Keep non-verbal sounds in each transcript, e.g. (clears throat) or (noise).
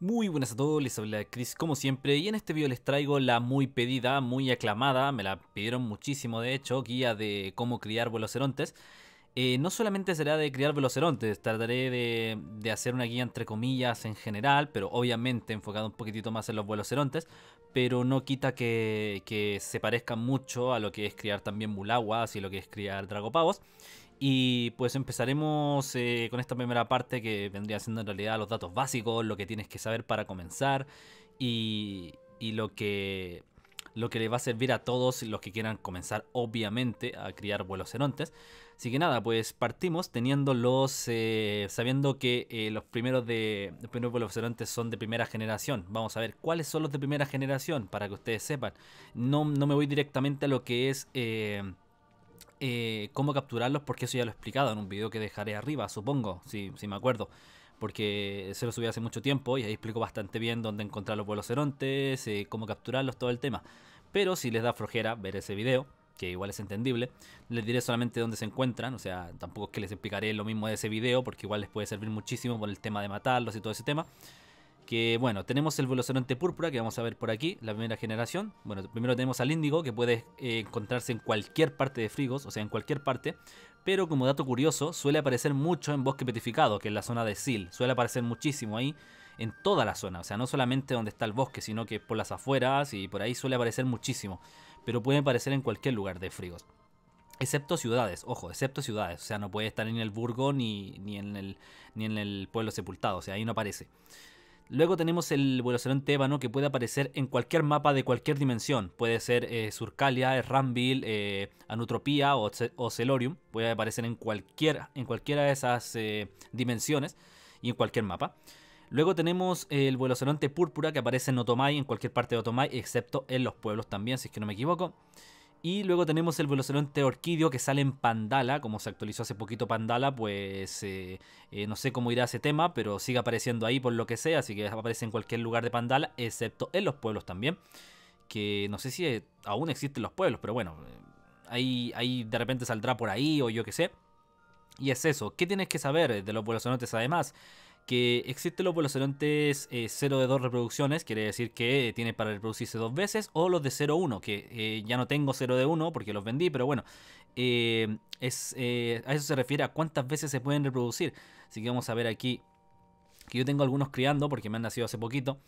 Muy buenas a todos, les habla Chris como siempre y en este video les traigo la muy pedida, muy aclamada, me la pidieron muchísimo de hecho, guía de cómo criar velocerontes. Eh, no solamente será de criar velocerontes, trataré de, de, hacer una guía entre comillas en general, pero obviamente enfocado un poquitito más en los velocerontes, pero no quita que, que se parezca mucho a lo que es criar también mulaguas y lo que es criar dragopavos. Y pues empezaremos eh, con esta primera parte que vendría siendo en realidad los datos básicos, lo que tienes que saber para comenzar y, y lo que lo que les va a servir a todos los que quieran comenzar obviamente a criar cerontes. Así que nada, pues partimos teniendo los, eh, sabiendo que eh, los primeros de los primeros son de primera generación. Vamos a ver cuáles son los de primera generación para que ustedes sepan. No, no me voy directamente a lo que es eh, cómo capturarlos, porque eso ya lo he explicado en un video que dejaré arriba, supongo, si, me acuerdo. Porque se lo subí hace mucho tiempo y ahí explico bastante bien dónde encontrar los vuelos eh, cómo capturarlos, todo el tema. Pero si les da flojera ver ese video, que igual es entendible, les diré solamente dónde se encuentran, o sea, tampoco es que les explicaré lo mismo de ese video, porque igual les puede servir muchísimo por el tema de matarlos y todo ese tema que bueno, tenemos el veloceronte púrpura que vamos a ver por aquí, la primera generación. Bueno, primero tenemos al índigo que puede eh, encontrarse en cualquier parte de Frigos, o sea, en cualquier parte. Pero como dato curioso, suele aparecer mucho en bosque petrificado, que es la zona de Sil. Suele aparecer muchísimo ahí, en toda la zona. O sea, no solamente donde está el bosque, sino que por las afueras y por ahí suele aparecer muchísimo. Pero puede aparecer en cualquier lugar de Frigos. Excepto ciudades, ojo, excepto ciudades. O sea, no puede estar ni en el burgo ni, ni, en, el, ni en el pueblo sepultado. O sea, ahí no aparece. Luego tenemos el vueloceronte ébano que puede aparecer en cualquier mapa de cualquier dimensión. Puede ser surkalia, eh, Surcalia, eh, Rambil, eh, Anutropía o, Celorium. Puede aparecer en cualquiera, en cualquiera de esas dimensiones y en cualquier mapa. Luego tenemos el vueloceronte púrpura que aparece en Otomai, en cualquier parte de Otomai, excepto en los pueblos también, si es que no me equivoco. Y luego tenemos el Velociraptor Orquídeo que sale en Pandala. Como se actualizó hace poquito Pandala, pues eh, eh, no sé cómo irá ese tema, pero sigue apareciendo ahí por lo que sea. Así que aparece en cualquier lugar de Pandala, excepto en los pueblos también. Que no sé si eh, aún existen los pueblos, pero bueno, ahí, ahí de repente saldrá por ahí o yo qué sé. Y es eso. ¿Qué tienes que saber de los Velociraptors además? que existen los velocerontes 0 eh, de 2 reproducciones, quiere decir que tiene para reproducirse dos veces, o los de 0-1, que eh, ya no tengo 0 de 1 porque los vendí, pero bueno, eh, es, a eso se refiere a cuántas veces se pueden reproducir. Así que vamos a ver aquí que yo tengo algunos criando porque me han nacido hace poquito.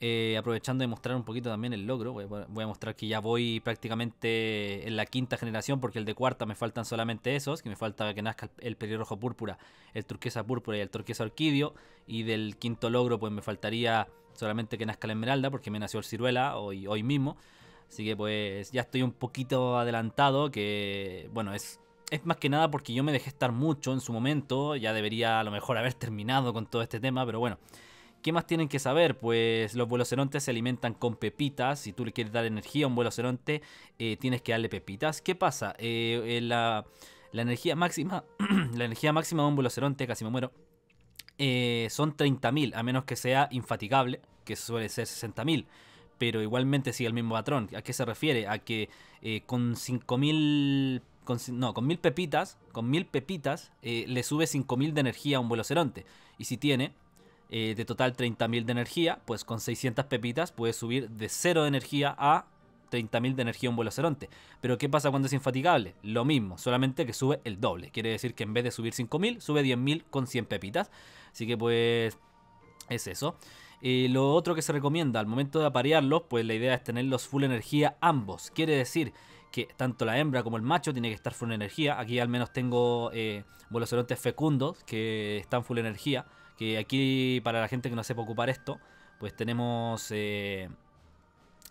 Eh, aprovechando de mostrar un poquito también el logro, voy, a mostrar que ya voy prácticamente en la quinta generación, porque el de cuarta me faltan solamente esos, que me falta que nazca el, pelirrojo púrpura, el turquesa púrpura y el turquesa orquídeo, y del quinto logro pues me faltaría solamente que nazca la esmeralda, porque me nació el ciruela hoy, hoy mismo, así que pues ya estoy un poquito adelantado, que bueno, es... Es más que nada porque yo me dejé estar mucho en su momento, ya debería a lo mejor haber terminado con todo este tema, pero bueno, ¿Qué más tienen que saber? Pues los velocerontes se alimentan con pepitas. Si tú le quieres dar energía a un veloceronte, eh, tienes que darle pepitas. ¿Qué pasa? Eh, eh, la, energía máxima, (clears throat) la energía máxima de un veloceronte, casi me muero, son 30.000, a menos que sea infatigable, que suele ser 60.000 pero igualmente sigue el mismo patrón. ¿A qué se refiere? A que con 5000. Con, no, con mil pepitas, con mil pepitas, le sube 5000 de energía a un veloceronte. Y si tiene eh, de total 30.000 de energía, pues con 600 pepitas puedes subir de 0 de energía a 30.000 de energía un veloceronte. Pero ¿qué pasa cuando es infatigable? Lo mismo, solamente que sube el doble. Quiere decir que en vez de subir 5.000, sube 10.000 con 100 pepitas. Así que pues es eso. Eh, lo otro que se recomienda al momento de aparearlos, pues la idea es tenerlos full energía ambos. Quiere decir que tanto la hembra como el macho tiene que estar full energía. Aquí al menos tengo eh, fecundos que están full energía. Que aquí, para la gente que no sepa ocupar esto, pues tenemos eh,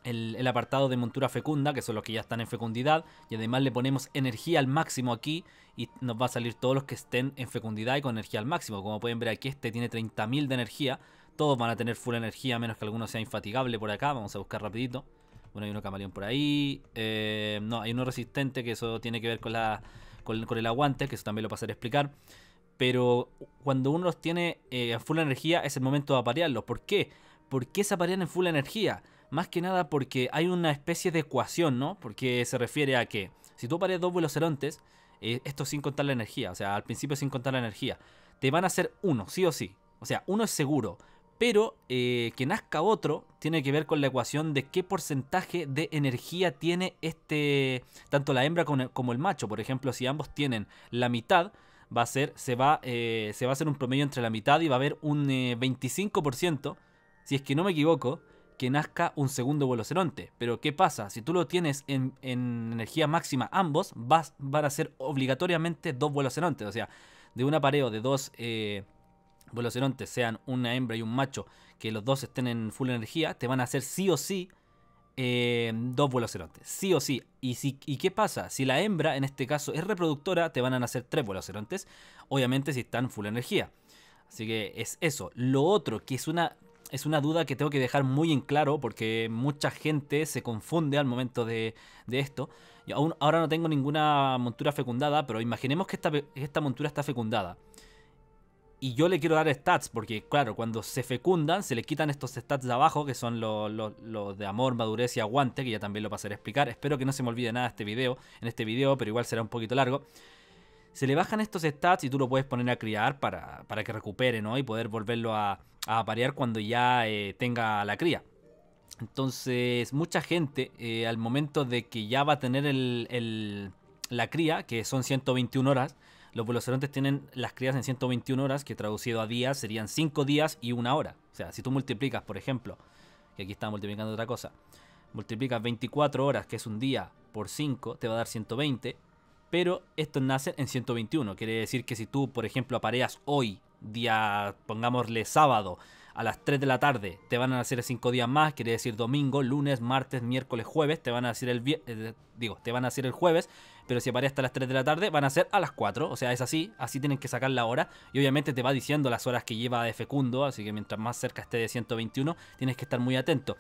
el, apartado de montura fecunda, que son los que ya están en fecundidad. Y además le ponemos energía al máximo aquí y nos va a salir todos los que estén en fecundidad y con energía al máximo. Como pueden ver aquí, este tiene 30.000 de energía. Todos van a tener full energía, a menos que alguno sea infatigable por acá. Vamos a buscar rapidito. Bueno, hay uno camaleón por ahí. Eh, no, hay uno resistente, que eso tiene que ver con la... con, el aguante, que eso también lo pasaré a explicar pero cuando uno los tiene en eh, full energía es el momento de aparearlos. ¿Por qué? ¿Por qué se aparean en full energía? Más que nada porque hay una especie de ecuación, ¿no? Porque se refiere a que si tú apareas dos velocerontes, eh, esto sin contar la energía, o sea, al principio sin contar la energía, te van a hacer uno, sí o sí. O sea, uno es seguro, pero eh, que nazca otro tiene que ver con la ecuación de qué porcentaje de energía tiene este, tanto la hembra como el macho. Por ejemplo, si ambos tienen la mitad, va a ser, se va, eh, se va a hacer un promedio entre la mitad y va a haber un 25%, eh, si es que no me equivoco, que nazca un segundo ceronte. Pero ¿qué pasa? Si tú lo tienes en, energía máxima ambos, vas, van a ser obligatoriamente dos vuelocerontes. O sea, de un apareo de dos eh, sean una hembra y un macho, que los dos estén en full energía, te van a hacer sí o sí dos velocerontes, sí o sí. ¿Y, ¿Y qué pasa? Si la hembra, en este caso, es reproductora, te van a nacer tres velocerontes, obviamente si están full energía. Así que es eso. Lo otro, que es una, es una duda que tengo que dejar muy en claro, porque mucha gente se confunde al momento de, esto. y aún, ahora no tengo ninguna montura fecundada, pero imaginemos que esta montura está fecundada. Y yo le quiero dar stats, porque claro, cuando se fecundan, se le quitan estos stats de abajo, que son los, de amor, madurez y aguante, que ya también lo pasaré a explicar. Espero que no se me olvide nada este video, en este video, pero igual será un poquito largo. Se le bajan estos stats y tú lo puedes poner a criar para, que recupere, ¿no? Y poder volverlo a, a aparear cuando ya eh, tenga la cría. Entonces, mucha gente, eh, al momento de que ya va a tener el, el, la cría, que son 121 horas, los velocerontes tienen las crías en 121 horas, que traducido a días serían 5 días y 1 hora. O sea, si tú multiplicas, por ejemplo, que aquí está multiplicando otra cosa, multiplicas 24 horas, que es un día, por 5, te va a dar 120, pero estos nacen en 121. Quiere decir que si tú, por ejemplo, apareas hoy, día, pongámosle sábado, a las 3 de la tarde te van a hacer 5 días más, quiere decir domingo, lunes, martes, miércoles, jueves, te van a hacer el eh, digo, te van a hacer el jueves, pero si aparece hasta las 3 de la tarde van a ser a las 4, o sea, es así, así tienen que sacar la hora y obviamente te va diciendo las horas que lleva de fecundo, así que mientras más cerca esté de 121, tienes que estar muy atento.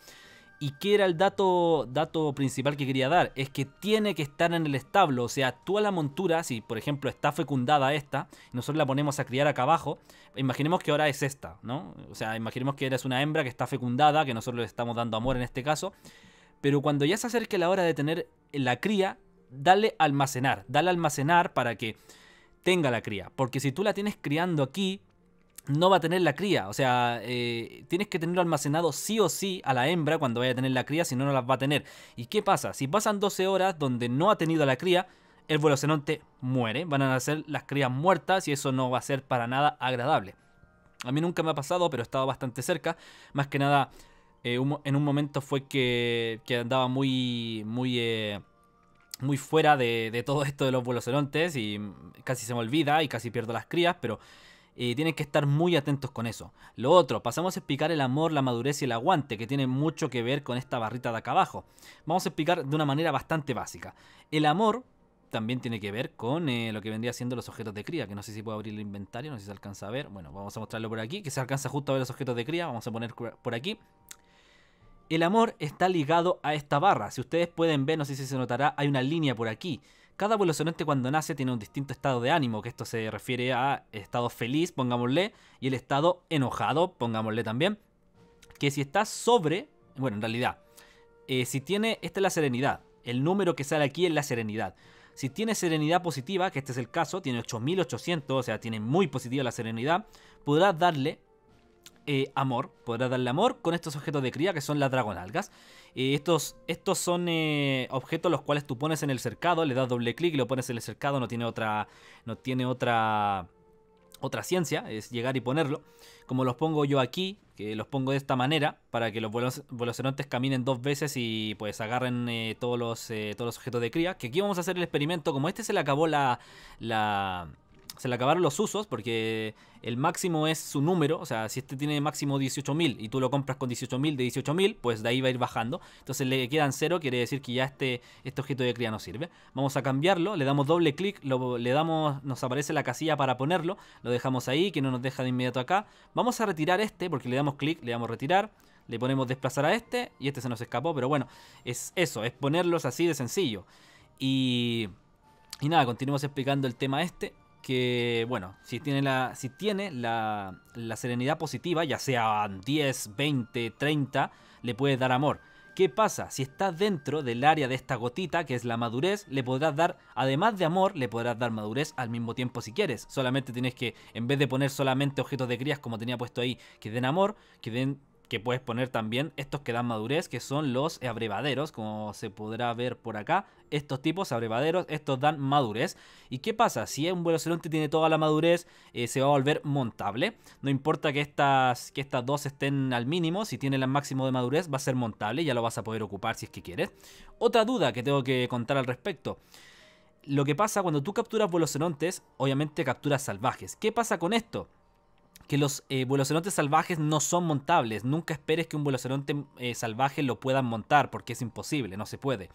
¿Y qué era el dato, dato principal que quería dar? Es que tiene que estar en el establo. O sea, tú a la montura, si por ejemplo está fecundada esta, nosotros la ponemos a criar acá abajo, imaginemos que ahora es esta, ¿no? O sea, imaginemos que eres una hembra que está fecundada, que nosotros le estamos dando amor en este caso. Pero cuando ya se acerque la hora de tener la cría, dale almacenar. Dale almacenar para que tenga la cría. Porque si tú la tienes criando aquí, no va a tener la cría. O sea, eh, tienes que tenerlo almacenado sí o sí a la hembra cuando vaya a tener la cría, si no, no las va a tener. ¿Y qué pasa? Si pasan 12 horas donde no ha tenido la cría, el vueloceronte muere. Van a nacer las crías muertas y eso no va a ser para nada agradable. A mí nunca me ha pasado, pero he estado bastante cerca. Más que nada, eh, en un momento fue que, que andaba muy, muy... Eh, muy fuera de, de, todo esto de los vuelocerontes y casi se me olvida y casi pierdo las crías, pero y tienen que estar muy atentos con eso. Lo otro, pasamos a explicar el amor, la madurez y el aguante, que tiene mucho que ver con esta barrita de acá abajo. Vamos a explicar de una manera bastante básica. El amor también tiene que ver con eh, lo que vendría siendo los objetos de cría, que no sé si puedo abrir el inventario, no sé si se alcanza a ver. Bueno, vamos a mostrarlo por aquí, que se alcanza justo a ver los objetos de cría, vamos a poner por aquí. El amor está ligado a esta barra. Si ustedes pueden ver, no sé si se notará, hay una línea por aquí. Cada evolucionante cuando nace tiene un distinto estado de ánimo, que esto se refiere a estado feliz, pongámosle, y el estado enojado, pongámosle también. Que si está sobre, bueno, en realidad, eh, si tiene, esta es la serenidad, el número que sale aquí es la serenidad. Si tiene serenidad positiva, que este es el caso, tiene 8800, o sea, tiene muy positiva la serenidad, podrá darle eh, amor, podrá darle amor con estos objetos de cría que son las dragonalgas estos, estos son eh, objetos los cuales tú pones en el cercado, le das doble clic y lo pones en el cercado, no tiene otra, no tiene otra, otra ciencia, es llegar y ponerlo. Como los pongo yo aquí, que los pongo de esta manera, para que los velocerontes caminen dos veces y pues agarren eh, todos, los, eh, todos los objetos de cría. Que aquí vamos a hacer el experimento, como este se le acabó la, la se le acabaron los usos porque el máximo es su número, o sea, si este tiene máximo 18.000 y tú lo compras con 18.000 de 18.000, pues de ahí va a ir bajando. Entonces le quedan cero, quiere decir que ya este, este objeto de cría no sirve. Vamos a cambiarlo, le damos doble clic, le damos, nos aparece la casilla para ponerlo, lo dejamos ahí, que no nos deja de inmediato acá. Vamos a retirar este porque le damos clic, le damos retirar. Le ponemos desplazar a este y este se nos escapó, pero bueno, es eso, es ponerlos así de sencillo. Y, y nada, continuamos explicando el tema este que, bueno, si tiene la, si tiene la, la serenidad positiva, ya sea 10, 20, 30, le puedes dar amor. ¿Qué pasa? Si estás dentro del área de esta gotita, que es la madurez, le podrás dar, además de amor, le podrás dar madurez al mismo tiempo si quieres. Solamente tienes que, en vez de poner solamente objetos de crías como tenía puesto ahí, que den amor, que den que puedes poner también estos que dan madurez, que son los abrevaderos, como se podrá ver por acá. Estos tipos abrevaderos, estos dan madurez. ¿Y qué pasa? Si un vueloceronte tiene toda la madurez, eh, se va a volver montable. No importa que estas, que estas dos estén al mínimo, si tiene el máximo de madurez va a ser montable, ya lo vas a poder ocupar si es que quieres. Otra duda que tengo que contar al respecto lo que pasa cuando tú capturas vuelos obviamente capturas salvajes. ¿Qué pasa con esto? que los eh, vuelocerontes salvajes no son montables. Nunca esperes que un veloceronte eh, salvaje lo puedan montar, porque es imposible, no se puede.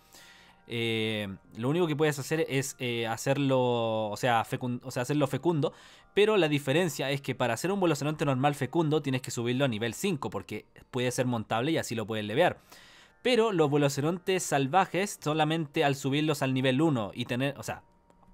Eh, lo único que puedes hacer es hacerlo, o sea, o sea, hacerlo fecundo, pero la diferencia es que para hacer un veloceronte normal fecundo tienes que subirlo a nivel 5, porque puede ser montable y así lo puedes levear. Pero los velocerontes salvajes solamente al subirlos al nivel 1 y tener, o sea,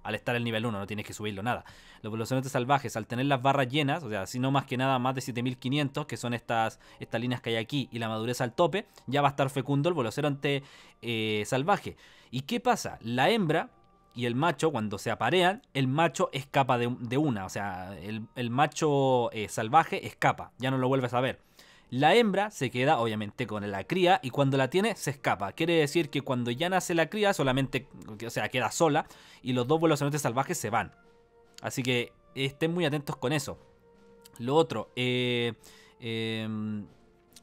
al estar el nivel 1, no tienes que subirlo nada. Los velocerontes salvajes, al tener las barras llenas, o sea, si no más que nada más de 7500, que son estas, estas líneas que hay aquí, y la madurez al tope, ya va a estar fecundo el voloceronte eh, salvaje. ¿Y qué pasa? La hembra y el macho, cuando se aparean, el macho escapa de, una, o sea, el, macho eh, salvaje escapa, ya no lo vuelves a ver. La hembra se queda obviamente con la cría y cuando la tiene se escapa. Quiere decir que cuando ya nace la cría solamente, o sea, queda sola y los dos velocemente salvajes se van. Así que estén muy atentos con eso. Lo otro, eh, em,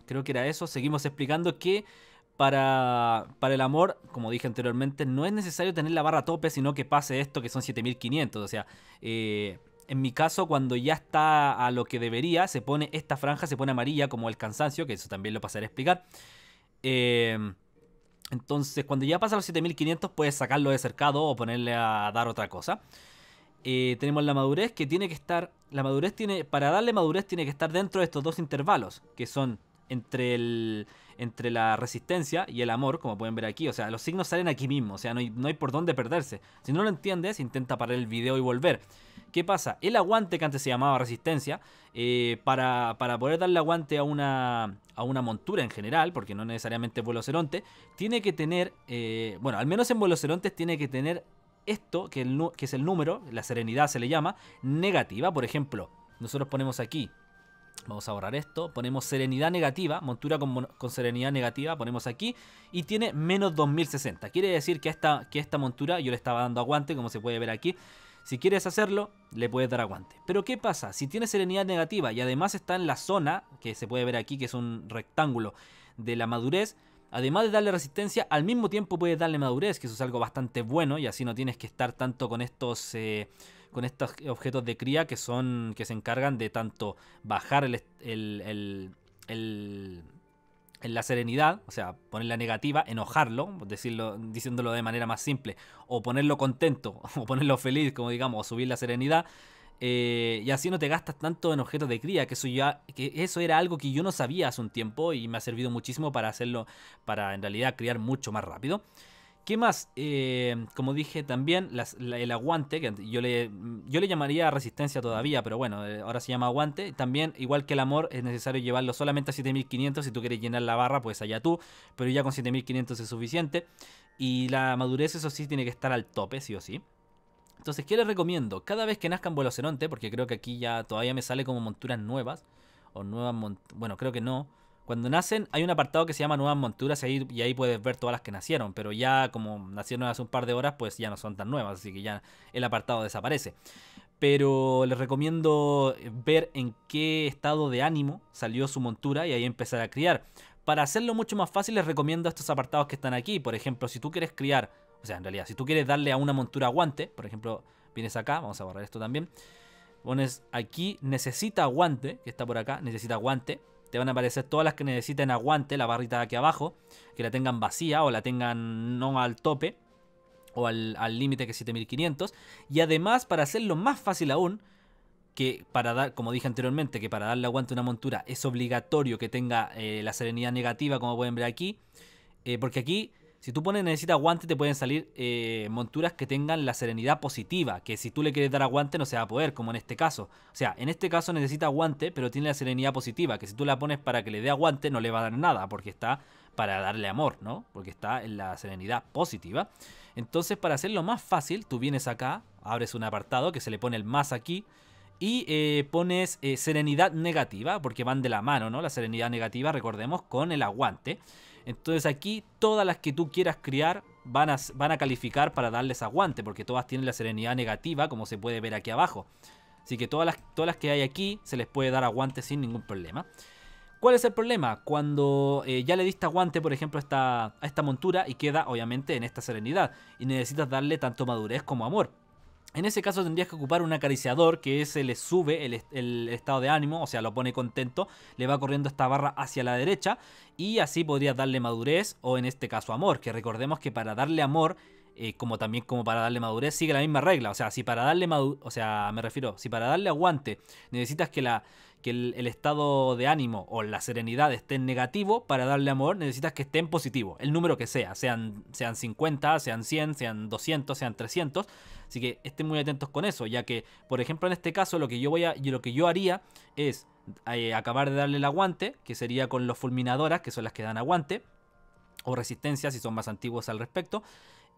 creo que era eso. Seguimos explicando que para, para, el amor, como dije anteriormente, no es necesario tener la barra tope, sino que pase esto que son 7500. O sea, eh, en mi caso, cuando ya está a lo que debería, se pone esta franja, se pone amarilla como el cansancio, que eso también lo pasaré a explicar. Eh, entonces, cuando ya pasa los 7500, puedes sacarlo de cercado o ponerle a dar otra cosa. Eh, tenemos la madurez que tiene que estar. La madurez tiene. Para darle madurez, tiene que estar dentro de estos dos intervalos, que son entre, el, entre la resistencia y el amor, como pueden ver aquí. O sea, los signos salen aquí mismo, o sea, no hay, por dónde perderse. Si no lo entiendes, intenta parar el video y volver. ¿Qué pasa? El aguante que antes se llamaba resistencia, eh, para, para, poder darle aguante a una, a una montura en general, porque no necesariamente es vueloceronte, tiene que tener, eh, bueno, al menos en vuelocerontes tiene que tener esto, que, el, que es el número, la serenidad se le llama, negativa. Por ejemplo, nosotros ponemos aquí Vamos a borrar esto. Ponemos serenidad negativa, montura con, serenidad negativa, ponemos aquí. Y tiene menos 2060. Quiere decir que esta, que esta montura yo le estaba dando aguante, como se puede ver aquí. Si quieres hacerlo, le puedes dar aguante. Pero ¿qué pasa? Si tiene serenidad negativa y además está en la zona, que se puede ver aquí, que es un rectángulo de la madurez, Además de darle resistencia, al mismo tiempo puedes darle madurez, que eso es algo bastante bueno y así no tienes que estar tanto con estos eh, con estos objetos de cría que son que se encargan de tanto bajar el, el, la serenidad, o sea, ponerla negativa, enojarlo, decirlo, diciéndolo de manera más simple, o ponerlo contento, (laughs) o ponerlo feliz, como digamos, o subir la serenidad. Eh, y así no te gastas tanto en objetos de cría, que eso, ya, que eso era algo que yo no sabía hace un tiempo y me ha servido muchísimo para hacerlo, para en realidad criar mucho más rápido. ¿Qué más? Eh, como dije también, el aguante, que yo le, mm, yo le llamaría resistencia todavía, pero bueno, eh, ahora se llama aguante. También, igual que el amor, es necesario llevarlo solamente a 7500. Si tú quieres llenar la barra, pues allá tú, pero ya con 7500 es suficiente. Y la madurez, eso sí, tiene que estar al tope, sí o sí. Entonces, ¿qué les recomiendo? Cada vez que nazcan Veloceronte, porque creo que aquí ya todavía me sale como monturas nuevas, o nuevas, bueno, creo que no. Cuando nacen hay un apartado que se llama nuevas monturas y ahí, puedes ver todas las que nacieron, pero ya como nacieron hace un par de horas pues ya no son tan nuevas, así que ya el apartado desaparece. Pero les recomiendo ver en qué estado de ánimo salió su montura y ahí empezar a criar. Para hacerlo mucho más fácil les recomiendo estos apartados que están aquí. Por ejemplo, si tú quieres criar, o sea, en realidad, si tú quieres darle a una montura guante, por ejemplo, vienes acá, vamos a borrar esto también. Pones aquí, necesita guante, que está por acá, necesita guante te van a aparecer todas las que necesiten aguante, la barrita de aquí abajo, que la tengan vacía o la tengan no al tope o al límite que es 7500. Y además, para hacerlo más fácil aún, que para dar, como dije anteriormente, que para darle aguante a una montura es obligatorio que tenga eh, la serenidad negativa, como pueden ver aquí, eh, porque aquí si tú pones necesita aguante, te pueden salir eh, monturas que tengan la serenidad positiva, que si tú le quieres dar aguante no se va a poder, como en este caso. O sea, en este caso necesita aguante, pero tiene la serenidad positiva, que si tú la pones para que le dé aguante no le va a dar nada, porque está para darle amor, ¿no? Porque está en la serenidad positiva. Entonces, para hacerlo más fácil, tú vienes acá, abres un apartado que se le pone el más aquí, y eh, pones eh, serenidad negativa, porque van de la mano, ¿no? La serenidad negativa, recordemos, con el aguante. Entonces aquí todas las que tú quieras criar van a, van a calificar para darles aguante, porque todas tienen la serenidad negativa, como se puede ver aquí abajo. Así que todas las, todas las que hay aquí se les puede dar aguante sin ningún problema. ¿Cuál es el problema? Cuando eh, ya le diste aguante, por ejemplo, esta, a esta montura y queda obviamente en esta serenidad. Y necesitas darle tanto madurez como amor. En ese caso tendrías que ocupar un acariciador que ese le sube el, el, estado de ánimo, o sea, lo pone contento, le va corriendo esta barra hacia la derecha y así podrías darle madurez o en este caso amor, que recordemos que para darle amor eh, como también como para darle madurez, sigue la misma regla. O sea, si para darle o sea, me refiero, si para darle aguante necesitas que la que el, estado de ánimo o la serenidad esté en negativo, para darle amor necesitas que esté en positivo, el número que sea, sean, sean 50, sean 100, sean 200, sean 300, así que estén muy atentos con eso, ya que, por ejemplo, en este caso lo que yo, voy a, lo que yo haría es eh, acabar de darle el aguante, que sería con los fulminadoras, que son las que dan aguante, o resistencia, si son más antiguos al respecto,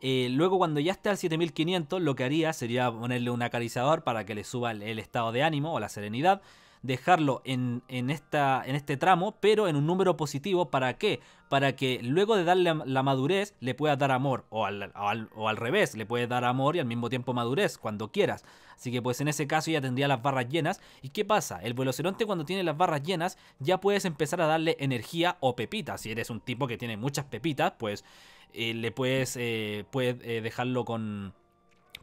eh, luego cuando ya esté al 7500 lo que haría sería ponerle un acarizador para que le suba el, estado de ánimo o la serenidad. Dejarlo en, en, esta, en este tramo, pero en un número positivo. ¿Para qué? Para que luego de darle la madurez le puedas dar amor. O al, o al, o al revés, le puedes dar amor y al mismo tiempo madurez, cuando quieras. Así que pues en ese caso ya tendría las barras llenas. ¿Y qué pasa? El veloceronte cuando tiene las barras llenas ya puedes empezar a darle energía o pepitas. Si eres un tipo que tiene muchas pepitas, pues eh, le puedes, eh, puedes eh, dejarlo con,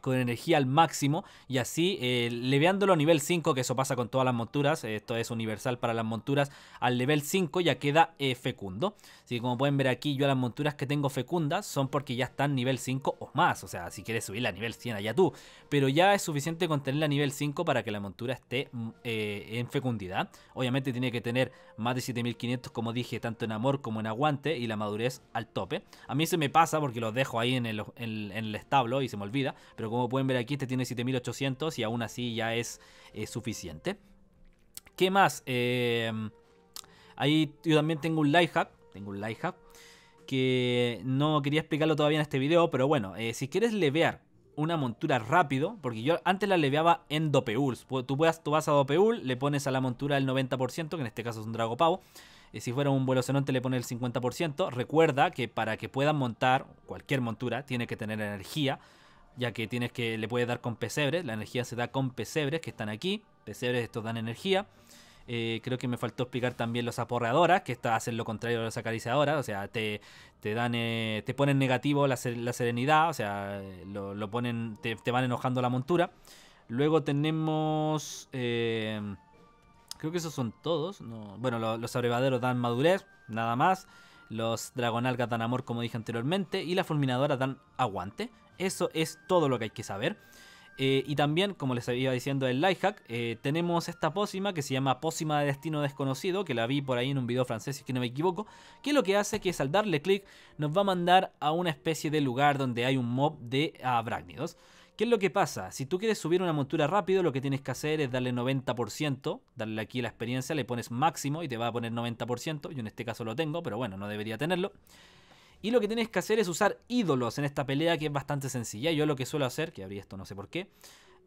con energía al máximo y así eh, leveándolo a nivel 5, que eso pasa con todas las monturas, esto es universal para las monturas, al nivel 5 ya queda eh, fecundo. Así que como pueden ver aquí, yo las monturas que tengo fecundas son porque ya están nivel 5 o más, o sea, si quieres subirla a nivel 100 allá tú, pero ya es suficiente con tenerla a nivel 5 para que la montura esté mm, eh, en fecundidad. Obviamente tiene que tener más de 7500, como dije, tanto en amor como en aguante y la madurez al tope. A mí se me pasa porque los dejo ahí en el, en el establo y se me olvida, pero como pueden ver aquí, este tiene 7800 y aún así ya es eh, suficiente. ¿Qué más? Em, ahí yo también tengo un light hack. Tengo un light hack que no quería explicarlo todavía en este video, pero bueno, eh, si quieres levear una montura rápido, porque yo antes la leveaba en Dope Tú, tú vas a dopeul, le pones a la montura el 90%, que en este caso es un drago eh, si fuera un te le pone el 50%. Recuerda que para que puedan montar cualquier montura, tiene que tener energía ya que tienes que le puedes dar con pesebres, la energía se da con pesebres que están aquí, pesebres estos dan energía. Eh, creo que me faltó explicar también los aporreadoras, que estas hacen lo contrario a los acariciadoras, o sea, te, dan eh, te ponen negativo la, serenidad, o sea, lo, ponen te, van enojando la montura. Luego tenemos eh, creo que esos son todos, bueno, los abrevaderos dan madurez, nada más. Los dragonalgas dan amor, como dije anteriormente, y las fulminadoras dan aguante. Eso es todo lo que hay que saber. Eh, y también, como les había diciendo el Lifehack, hack eh, tenemos esta pócima que se llama Pócima de Destino Desconocido, que la vi por ahí en un video francés, si que no me equivoco, que lo que hace es que al darle clic nos va a mandar a una especie de lugar donde hay un mob de abrácnidos. ¿Qué es lo que pasa? Si tú quieres subir una montura rápido, lo que tienes que hacer es darle 90%, darle aquí la experiencia, le pones máximo y te va a poner 90%, yo en este caso lo tengo, pero bueno, no debería tenerlo. Y lo que tienes que hacer es usar ídolos en esta pelea que es bastante sencilla. Yo lo que suelo hacer, que abrí esto no sé por qué,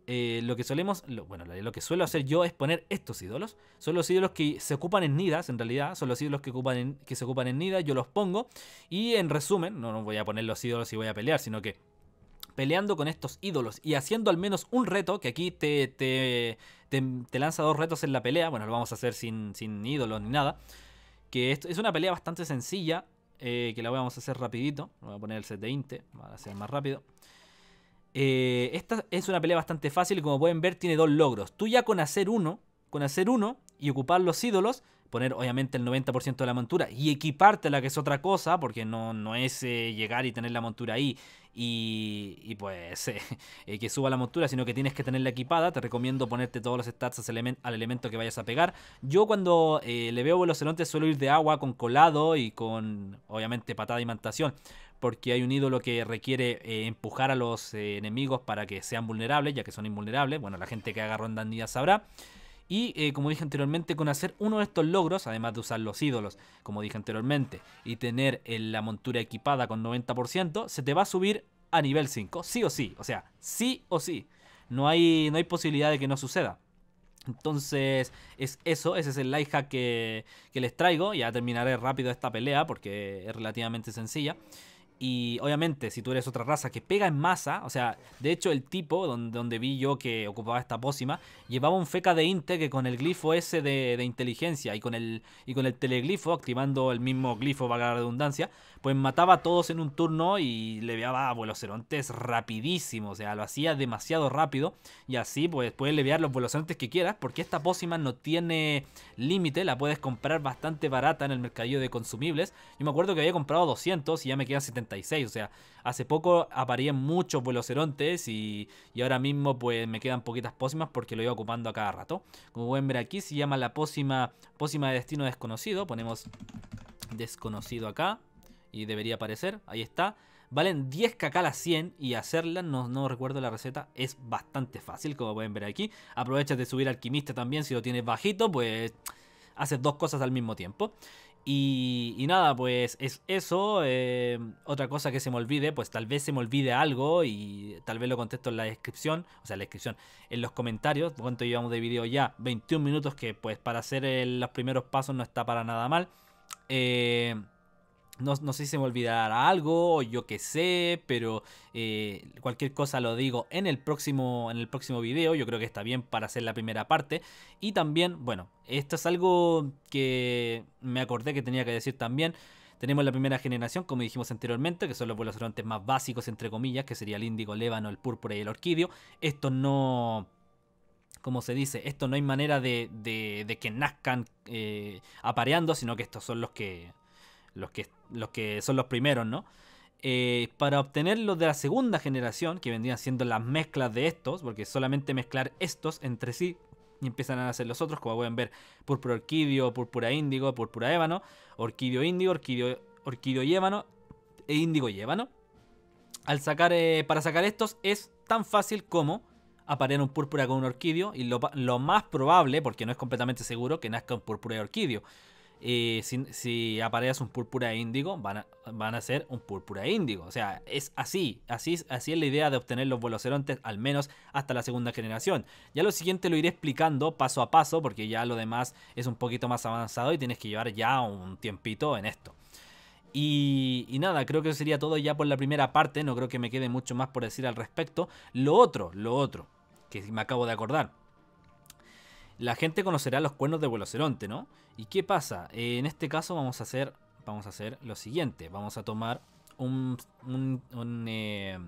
eh, lo que solemos, bueno, lo que suelo hacer yo es poner estos ídolos. Son los ídolos que se ocupan en nidas, en realidad, son los ídolos que, ocupan que se ocupan en nidas, yo los pongo. Y en resumen, no, voy a poner los ídolos y voy a pelear, sino que peleando con estos ídolos y haciendo al menos un reto, que aquí te, te, te, lanza dos retos en la pelea, bueno, lo vamos a hacer sin, sin ídolos ni nada, que esto es una pelea bastante sencilla, eh, que la vamos a hacer rapidito. Voy a poner el set de Inte para hacer más rápido. Eh, esta es una pelea bastante fácil, como pueden ver tiene dos logros. Tú ya con hacer uno, con hacer uno y ocupar los ídolos, poner obviamente el 90% de la montura y equipártela, que es otra cosa, porque no, es eh, llegar y tener la montura ahí y, pues (laughs) eh, que suba la montura, sino que tienes que tenerla equipada. Te recomiendo ponerte todos los stats al elemento que vayas a pegar. Yo cuando eh, le veo Velocelonte suelo ir de agua con colado y con obviamente patada y mantación Porque hay un ídolo que requiere empujar a los enemigos para que sean vulnerables, ya que son invulnerables. Bueno, la gente que haga ronda andía sabrá y eh, como dije anteriormente con hacer uno de estos logros, además de usar los ídolos como dije anteriormente y tener eh, la montura equipada con 90%, se te va a subir a nivel 5, sí o sí, o sea, sí o sí, no hay, no hay posibilidad de que no suceda. Entonces, es eso, ese es el life hack que, que les traigo. Ya terminaré rápido esta pelea porque es relativamente sencilla. Y obviamente, si tú eres otra raza que pega en masa, o sea, de hecho el tipo donde, vi yo que ocupaba esta pócima, llevaba un feca de inte que con el glifo ese de, inteligencia y con, el, y con el teleglifo, activando el mismo glifo para la redundancia, pues mataba a todos en un turno y le veaba a Vuelocerontes rapidísimo, o sea, lo hacía demasiado rápido y así pues puedes leviar los velocerontes que quieras porque esta pócima no tiene límite, la puedes comprar bastante barata en el mercadillo de consumibles. Yo me acuerdo que había comprado 200 y ya me quedan 70 o sea, hace poco aparían muchos velocerontes y, ahora mismo pues me quedan poquitas pósimas porque lo iba ocupando a cada rato. Como pueden ver aquí se llama la pócima, de destino desconocido. Ponemos desconocido acá y debería aparecer. Ahí está. Valen 10 caca las 100 y hacerla, no, no, recuerdo la receta, es bastante fácil como pueden ver aquí. Aprovechas de subir alquimista también si lo tienes bajito, pues haces dos cosas al mismo tiempo. Y, nada, pues es eso. Eh, otra cosa que se me olvide, pues tal vez se me olvide algo y tal vez lo contesto en la descripción, o sea, la descripción, en los comentarios. ¿Cuánto llevamos de video ya? 21 minutos, que pues para hacer eh, los primeros pasos no está para nada mal. Eh, no, sé si se me olvidará algo o yo qué sé, pero eh, cualquier cosa lo digo en el, próximo, en el próximo video. Yo creo que está bien para hacer la primera parte. Y también, bueno, esto es algo que me acordé que tenía que decir también. Tenemos la primera generación, como dijimos anteriormente, que son los velociraptors más básicos, entre comillas, que sería el índigo, el ébano, el púrpura y el orquídeo. Esto no como se dice, esto no hay manera de, de, que nazcan eh, apareando, sino que estos son los que los que, los que son los primeros, ¿no? Eh, para obtener los de la segunda generación, que vendrían siendo las mezclas de estos, porque solamente mezclar estos entre sí y empiezan a hacer los otros, como pueden ver, púrpura orquídeo, púrpura índigo, púrpura ébano, orquídeo índigo, orquídeo, orquídeo ébano e índigo y ébano. Al sacar, eh, para sacar estos es tan fácil como aparear un púrpura con un orquídeo y lo, más probable, porque no es completamente seguro, que nazca un púrpura y orquídeo si, apareas un púrpura índigo, van a, van a ser un púrpura índigo. O sea, es así, así, así es la idea de obtener los velocerontes, al menos hasta la segunda generación. Ya lo siguiente lo iré explicando paso a paso, porque ya lo demás es un poquito más avanzado y tienes que llevar ya un tiempito en esto. Y, y, nada, creo que eso sería todo ya por la primera parte. No creo que me quede mucho más por decir al respecto. Lo otro, lo otro, que me acabo de acordar la gente conocerá los cuernos de Veloceronte, ¿no? ¿Y qué pasa? Eh, en este caso vamos a hacer, vamos a hacer lo siguiente. Vamos a tomar un, un, eh,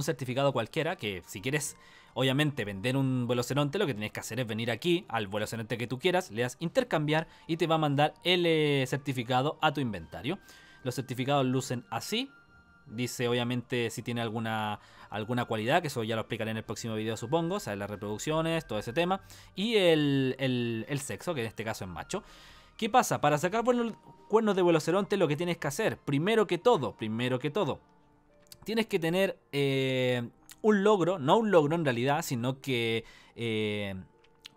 certificado cualquiera que si quieres, obviamente, vender un Veloceronte, lo que tienes que hacer es venir aquí al Veloceronte que tú quieras, le das intercambiar y te va a mandar el eh, certificado a tu inventario. Los certificados lucen así, dice obviamente si tiene alguna, alguna cualidad, que eso ya lo explicaré en el próximo video supongo, o las reproducciones, todo ese tema, y el, sexo, que en este caso es macho. ¿Qué pasa? Para sacar cuernos de veloceronte lo que tienes que hacer, primero que todo, primero que todo, tienes que tener eh, un logro, no un logro en realidad, sino que eh,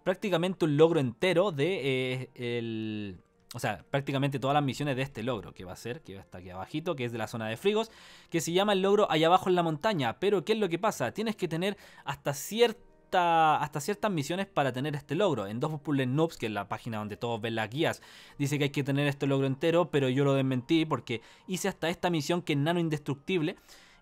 prácticamente un logro entero de eh, el o sea, prácticamente todas las misiones de este logro que va a ser, que estar aquí abajito, que es de la zona de frigos, que se llama el logro allá abajo en la montaña. Pero ¿qué es lo que pasa? Tienes que tener hasta cierta, hasta ciertas misiones para tener este logro. En Dos puzzles Noobs, que es la página donde todos ven las guías, dice que hay que tener este logro entero, pero yo lo desmentí porque hice hasta esta misión que es nano indestructible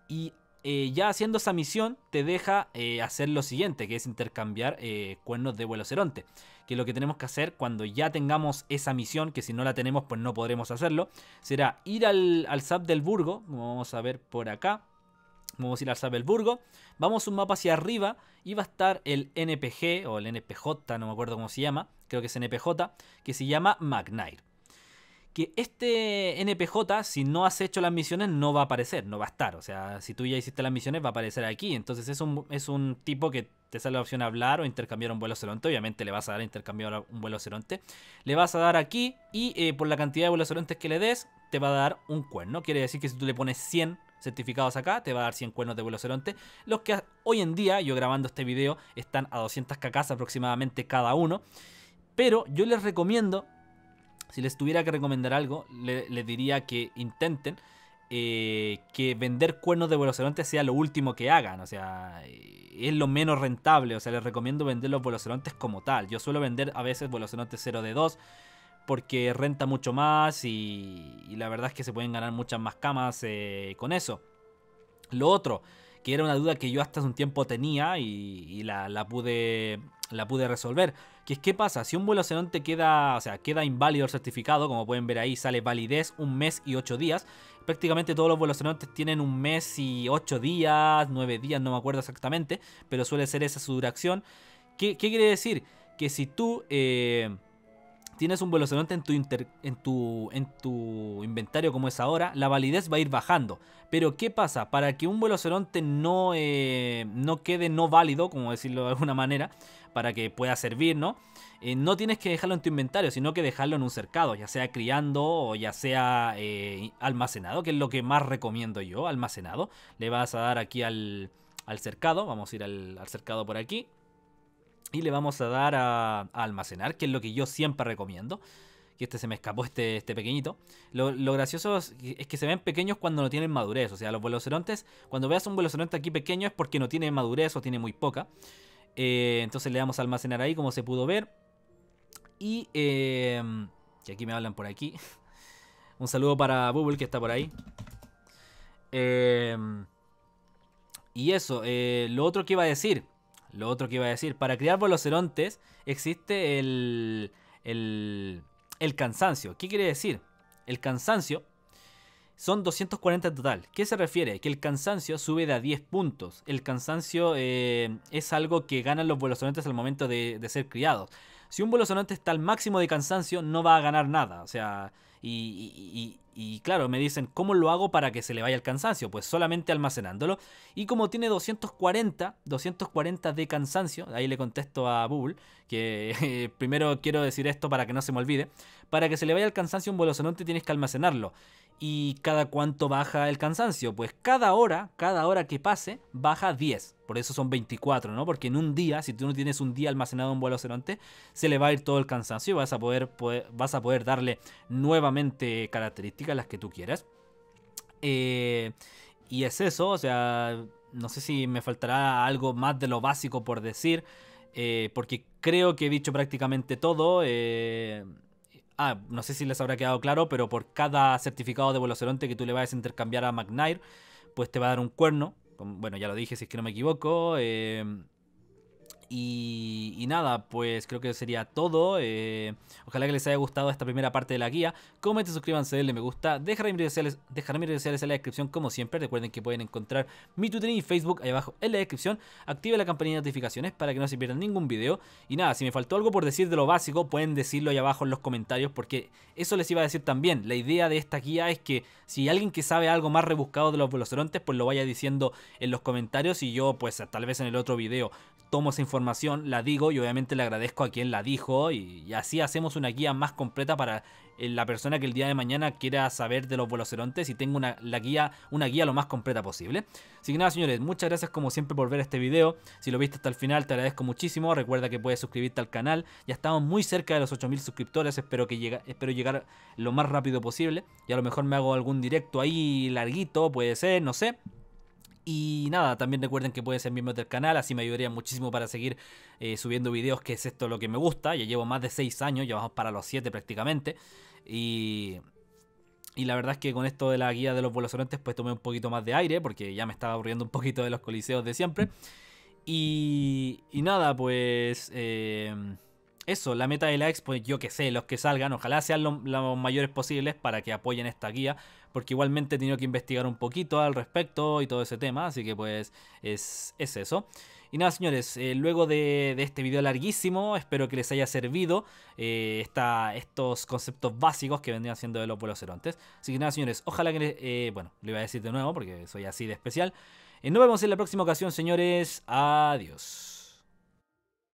y eh, ya haciendo esa misión, te deja eh, hacer lo siguiente, que es intercambiar eh, cuernos de ceronte, Que lo que tenemos que hacer cuando ya tengamos esa misión, que si no la tenemos, pues no podremos hacerlo, será ir al, al SAP del Burgo, como vamos a ver por acá. Vamos a ir al SAP del Burgo, vamos un mapa hacia arriba y va a estar el NPG o el NPJ, no me acuerdo cómo se llama, creo que es NPJ, que se llama Magnite que este NPJ, si no has hecho las misiones, no va a aparecer, no va a estar. O sea, si tú ya hiciste las misiones, va a aparecer aquí. Entonces es un, es un tipo que te sale la opción hablar o intercambiar un vuelo ceronte. Obviamente le vas a dar intercambiar un vuelo ceronte. Le vas a dar aquí y eh, por la cantidad de vuelos cerontes que le des, te va a dar un cuerno. Quiere decir que si tú le pones 100 certificados acá, te va a dar 100 cuernos de vuelo ceronte Los que hoy en día, yo grabando este video, están a 200 cacas aproximadamente cada uno. Pero yo les recomiendo si les tuviera que recomendar algo, le, les diría que intenten eh, que vender cuernos de velocerontes sea lo último que hagan, o sea, eh, es lo menos rentable, o sea, les recomiendo vender los velocerontes como tal. Yo suelo vender a veces velociraptors 0 de 2 porque renta mucho más y, la verdad es que se pueden ganar muchas más camas eh, con eso. Lo otro, que era una duda que yo hasta hace un tiempo tenía y, la, pude la pude resolver. Que es qué pasa, si un vuelo cenote queda, o sea, queda inválido el certificado, como pueden ver ahí, sale validez un mes y ocho días. Prácticamente todos los vuelos cenotes tienen un mes y ocho días, nueve días, no me acuerdo exactamente, pero suele ser esa su duración. ¿Qué, quiere decir? Que si tú eh, tienes un veloceronte en tu, en, tu, en tu inventario como es ahora, la validez va a ir bajando. Pero ¿qué pasa? Para que un veloceronte no, eh, no quede no válido, como decirlo de alguna manera, para que pueda servir, ¿no? Eh, no tienes que dejarlo en tu inventario, sino que dejarlo en un cercado, ya sea criando o ya sea eh, almacenado, que es lo que más recomiendo yo, almacenado. Le vas a dar aquí al, cercado, vamos a ir al, al cercado por aquí, y le vamos a dar a, almacenar, que es lo que yo siempre recomiendo. Que este se me escapó, este, este pequeñito. Lo, gracioso es que, se ven pequeños cuando no tienen madurez. O sea, los velocerontes, cuando veas un veloceronte aquí pequeño es porque no tiene madurez o tiene muy poca. Eh, entonces le damos a almacenar ahí, como se pudo ver. Y, que eh, aquí me hablan por aquí. (laughs) Un saludo para Bubble que está por ahí. Eh, y eso, lo otro que iba a decir lo otro que iba a decir, para criar velocerontes existe el, el, el cansancio. ¿Qué quiere decir? El cansancio son 240 en total. ¿Qué se refiere? Que el cansancio sube de a 10 puntos. El cansancio eh, es algo que ganan los boloserontes al momento de, de ser criados. Si un boloceronte está al máximo de cansancio, no va a ganar nada. O sea, y, claro, me dicen, ¿cómo lo hago para que se le vaya el cansancio? Pues solamente almacenándolo. Y como tiene 240, 240 de cansancio, ahí le contesto a Bull que (laughs) primero quiero decir esto para que no se me olvide, para que se le vaya el cansancio un bolosononte tienes que almacenarlo. ¿Y cada cuánto baja el cansancio? Pues cada hora, cada hora que pase, baja 10. Por eso son 24, ¿no? Porque en un día, si tú no tienes un día almacenado en vuelo ceronte, se le va a ir todo el cansancio y vas a poder, vas a poder darle nuevamente características las que tú quieras. Eh, y es eso, o sea, no sé si me faltará algo más de lo básico por decir, eh, porque creo que he dicho prácticamente todo. Eh, ah, no sé si les habrá quedado claro, pero por cada certificado de ceronte que tú le vayas a intercambiar a McNair, pues te va a dar un cuerno. Bueno, ya lo dije, si es que no me equivoco. Em, y, nada, pues creo que sería todo. Eh, ojalá que les haya gustado esta primera parte de la guía. Comenten, suscríbanse, denle me gusta. Dejaré mis redes sociales, en la descripción como siempre. Recuerden que pueden encontrar mi Twitter y Facebook ahí abajo en la descripción. Active la campanita de notificaciones para que no se pierdan ningún video. Y nada, si me faltó algo por decir de lo básico, pueden decirlo ahí abajo en los comentarios porque eso les iba a decir también. La idea de esta guía es que si alguien que sabe algo más rebuscado de los velocerontes pues lo vaya diciendo en los comentarios y yo pues tal vez en el otro video tomo esa información la digo y obviamente le agradezco a quien la dijo y, así hacemos una guía más completa para eh, la persona que el día de mañana quiera saber de los velocerontes y tengo una, la guía, una guía lo más completa posible. Así que nada señores, muchas gracias como siempre por ver este video, si lo viste hasta el final te agradezco muchísimo, recuerda que puedes suscribirte al canal, ya estamos muy cerca de los 8000 suscriptores, espero, que llegue, espero llegar lo más rápido posible y a lo mejor me hago algún directo ahí larguito, puede ser, no sé. Y nada, también recuerden que pueden ser miembros del canal, así me ayudaría muchísimo para seguir eh, subiendo videos, que es esto lo que me gusta. Ya llevo más de 6 años, ya vamos para los 7 prácticamente. Y, y la verdad es que con esto de la guía de los sonantes, pues tomé un poquito más de aire, porque ya me estaba aburriendo un poquito de los coliseos de siempre. Y, y nada, pues... Eh, eso, la meta de la expo, yo que sé, los que salgan, ojalá sean los, mayores posibles para que apoyen esta guía, porque igualmente he tenido que investigar un poquito al respecto y todo ese tema, así que pues es, eso. Y nada, señores, eh, luego de, este video larguísimo, espero que les haya servido eh, estos conceptos básicos que vendrían siendo de los antes Así que nada, señores, ojalá que eh, bueno, lo iba a decir de nuevo porque soy así de especial. nos vemos en la próxima ocasión, señores. Adiós.